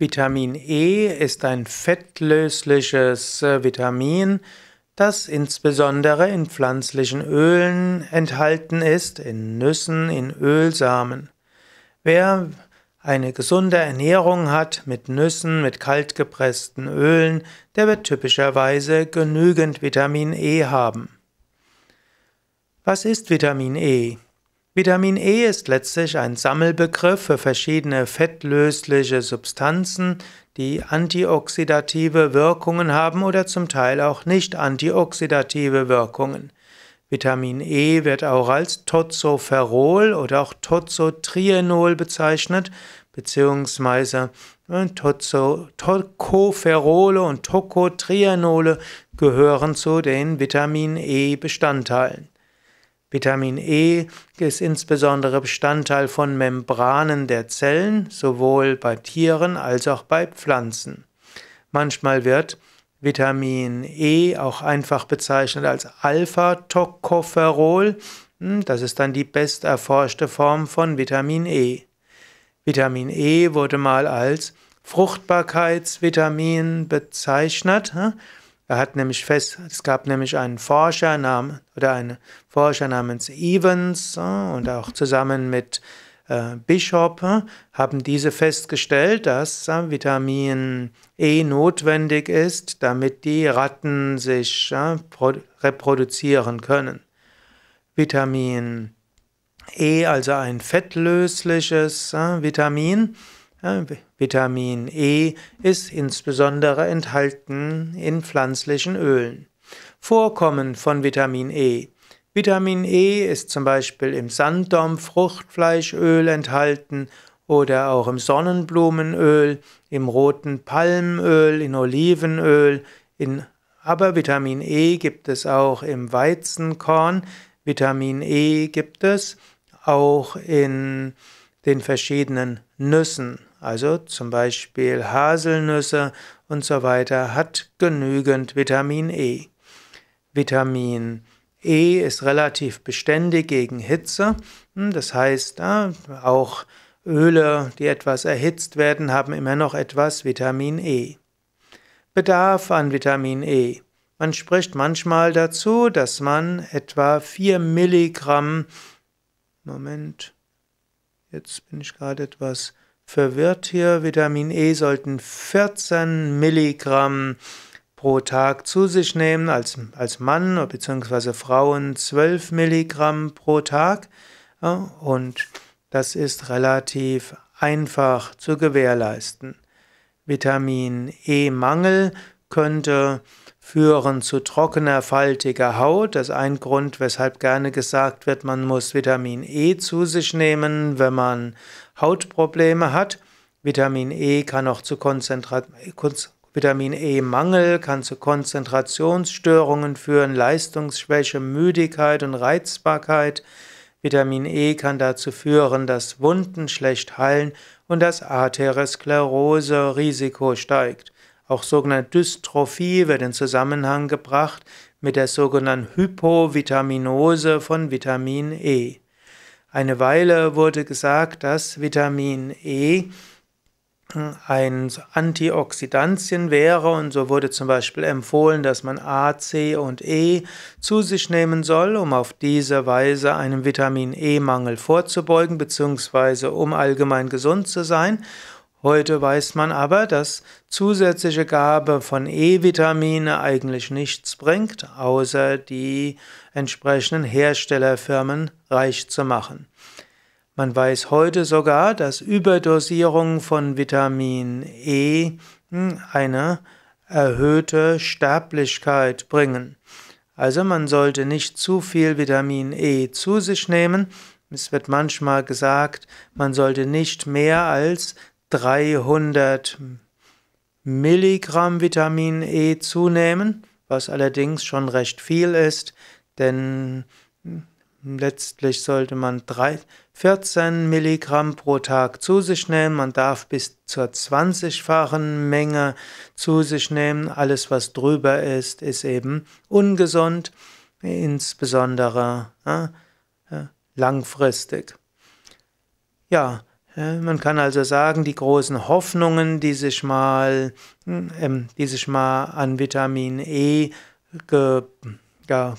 Vitamin E ist ein fettlösliches äh, Vitamin, das insbesondere in pflanzlichen Ölen enthalten ist, in Nüssen, in Ölsamen. Wer eine gesunde Ernährung hat mit Nüssen, mit kaltgepressten Ölen, der wird typischerweise genügend Vitamin E haben. Was ist Vitamin E? Vitamin E ist letztlich ein Sammelbegriff für verschiedene fettlösliche Substanzen, die antioxidative Wirkungen haben oder zum Teil auch nicht antioxidative Wirkungen. Vitamin E wird auch als Tozoferol oder auch Tozotrienol bezeichnet, beziehungsweise äh, Tozo, und Tocotrienole gehören zu den Vitamin E Bestandteilen. Vitamin E ist insbesondere Bestandteil von Membranen der Zellen, sowohl bei Tieren als auch bei Pflanzen. Manchmal wird Vitamin E auch einfach bezeichnet als Alpha-Tocopherol. Hm, das ist dann die best erforschte Form von Vitamin E. Vitamin E wurde mal als Fruchtbarkeitsvitamin bezeichnet. Hm, er hat nämlich fest, es gab nämlich einen Forscher namens, oder einen Forscher namens Evans äh, und auch zusammen mit äh, Bishop äh, haben diese festgestellt, dass äh, Vitamin E notwendig ist, damit die Ratten sich äh, reproduzieren können. Vitamin E, also ein fettlösliches äh, Vitamin, Vitamin E ist insbesondere enthalten in pflanzlichen Ölen. Vorkommen von Vitamin E. Vitamin E ist zum Beispiel im Sanddorn, Fruchtfleischöl enthalten oder auch im Sonnenblumenöl, im roten Palmöl, in Olivenöl, in aber Vitamin E gibt es auch im Weizenkorn, Vitamin E gibt es auch in den verschiedenen Nüssen, also zum Beispiel Haselnüsse und so weiter, hat genügend Vitamin E. Vitamin E ist relativ beständig gegen Hitze, hm, das heißt auch Öle, die etwas erhitzt werden, haben immer noch etwas Vitamin E. Bedarf an Vitamin E. Man spricht manchmal dazu, dass man etwa 4 Milligramm, Moment, Jetzt bin ich gerade etwas verwirrt hier. Vitamin E sollten 14 Milligramm pro Tag zu sich nehmen, als, als Mann bzw. Frauen 12 Milligramm pro Tag. Und das ist relativ einfach zu gewährleisten. Vitamin E-Mangel könnte führen zu trockener, faltiger Haut. Das ist ein Grund, weshalb gerne gesagt wird, man muss Vitamin E zu sich nehmen, wenn man Hautprobleme hat. Vitamin E kann auch zu Konzentrat Vitamin E-Mangel kann zu Konzentrationsstörungen führen, Leistungsschwäche, Müdigkeit und Reizbarkeit. Vitamin E kann dazu führen, dass Wunden schlecht heilen und das Arteriosklerose-Risiko steigt. Auch sogenannte Dystrophie wird in Zusammenhang gebracht mit der sogenannten Hypovitaminose von Vitamin E. Eine Weile wurde gesagt, dass Vitamin E äh, ein Antioxidantien wäre und so wurde zum Beispiel empfohlen, dass man A, C und E zu sich nehmen soll, um auf diese Weise einem Vitamin E-Mangel vorzubeugen, bzw. um allgemein gesund zu sein. Heute weiß man aber, dass zusätzliche Gabe von E-Vitamine eigentlich nichts bringt, außer die entsprechenden Herstellerfirmen reich zu machen. Man weiß heute sogar, dass Überdosierung von Vitamin E hm, eine erhöhte Sterblichkeit bringen. Also man sollte nicht zu viel Vitamin E zu sich nehmen. Es wird manchmal gesagt, man sollte nicht mehr als 300 Milligramm Vitamin E zunehmen, was allerdings schon recht viel ist, denn letztlich sollte man 3, 14 Milligramm pro Tag zu sich nehmen. Man darf bis zur 20-fachen Menge zu sich nehmen. Alles, was drüber ist, ist eben ungesund, insbesondere äh, langfristig. Ja, man kann also sagen, die großen Hoffnungen, die sich mal, hm, ähm, die sich mal an Vitamin E ge, ja,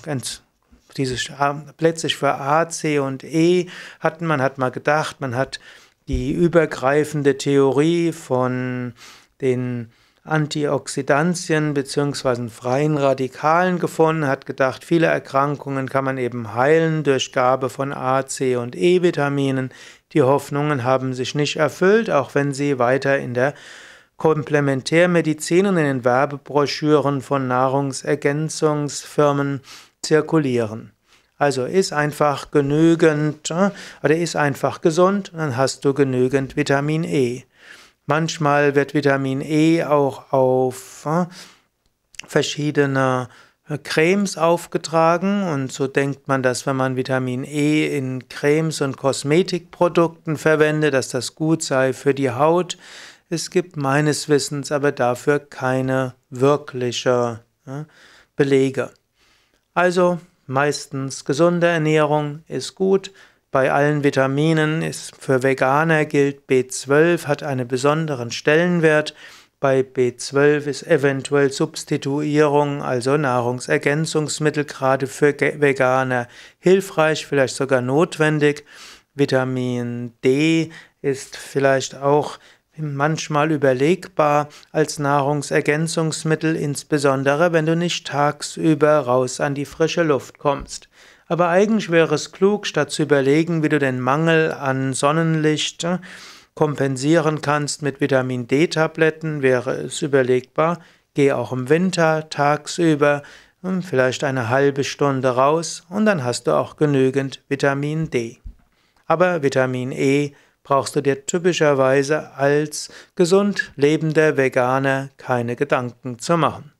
die sich ah, plötzlich für A, C und E hatten, man hat mal gedacht, man hat die übergreifende Theorie von den Antioxidantien bzw. freien Radikalen gefunden, hat gedacht, viele Erkrankungen kann man eben heilen durch Gabe von A, C und E-Vitaminen. Die Hoffnungen haben sich nicht erfüllt, auch wenn sie weiter in der Komplementärmedizin und in den Werbebroschüren von Nahrungsergänzungsfirmen zirkulieren. Also ist einfach genügend äh, oder ist einfach gesund, dann hast du genügend Vitamin E. Manchmal wird Vitamin E auch auf äh, verschiedene Cremes aufgetragen und so denkt man, dass wenn man Vitamin E in Cremes und Kosmetikprodukten verwendet, dass das gut sei für die Haut. Es gibt meines Wissens aber dafür keine wirkliche Belege. Also meistens gesunde Ernährung ist gut. Bei allen Vitaminen ist für Veganer gilt B12 hat einen besonderen Stellenwert. Bei B12 ist eventuell Substituierung, also Nahrungsergänzungsmittel gerade für Veganer hilfreich, vielleicht sogar notwendig. Vitamin D ist vielleicht auch manchmal überlegbar als Nahrungsergänzungsmittel, insbesondere wenn du nicht tagsüber raus an die frische Luft kommst. Aber eigentlich wäre es klug, statt zu überlegen, wie du den Mangel an Sonnenlicht kompensieren kannst mit Vitamin D-Tabletten, wäre es überlegbar. Geh auch im Winter tagsüber hm, vielleicht eine halbe Stunde raus und dann hast du auch genügend Vitamin D. Aber Vitamin E brauchst du dir typischerweise als gesund lebender Veganer keine Gedanken zu machen.